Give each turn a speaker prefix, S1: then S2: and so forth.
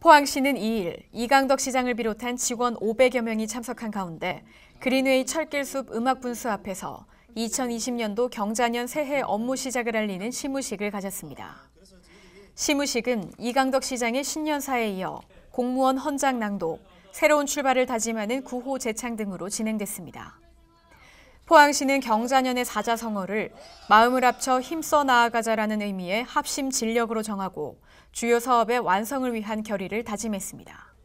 S1: 포항시는 2일 이강덕 시장을 비롯한 직원 500여 명이 참석한 가운데 그린웨이 철길숲 음악분수 앞에서 2020년도 경자년 새해 업무 시작을 알리는 시무식을 가졌습니다. 시무식은 이강덕 시장의 신년사에 이어 공무원 헌장 낭독, 새로운 출발을 다짐하는 구호 제창 등으로 진행됐습니다. 포항시는 경자년의 사자성어를 마음을 합쳐 힘써 나아가자라는 의미의 합심 진력으로 정하고 주요 사업의 완성을 위한 결의를 다짐했습니다.